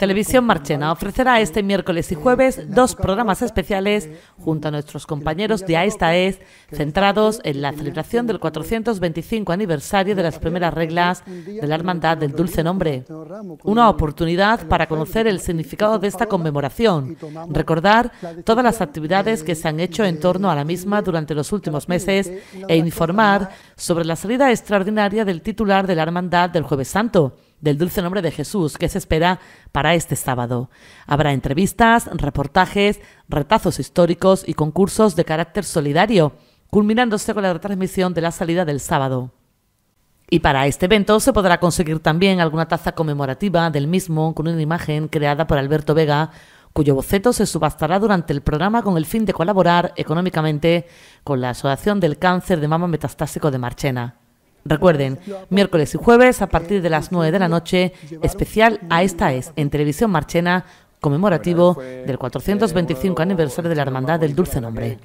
Televisión Marchena ofrecerá este miércoles y jueves dos programas especiales junto a nuestros compañeros de AESTAES centrados en la celebración del 425 aniversario de las primeras reglas de la Hermandad del Dulce Nombre. Una oportunidad para conocer el significado de esta conmemoración, recordar todas las actividades que se han hecho en torno a la misma durante los últimos meses e informar sobre la salida extraordinaria del titular de la Hermandad del Jueves Santo del dulce nombre de Jesús que se espera para este sábado. Habrá entrevistas, reportajes, retazos históricos y concursos de carácter solidario, culminándose con la retransmisión de la salida del sábado. Y para este evento se podrá conseguir también alguna taza conmemorativa del mismo con una imagen creada por Alberto Vega, cuyo boceto se subastará durante el programa con el fin de colaborar económicamente con la Asociación del Cáncer de Mama Metastásico de Marchena. Recuerden, miércoles y jueves a partir de las 9 de la noche, especial a esta es en Televisión Marchena, conmemorativo del 425 aniversario de la Hermandad del Dulce Nombre.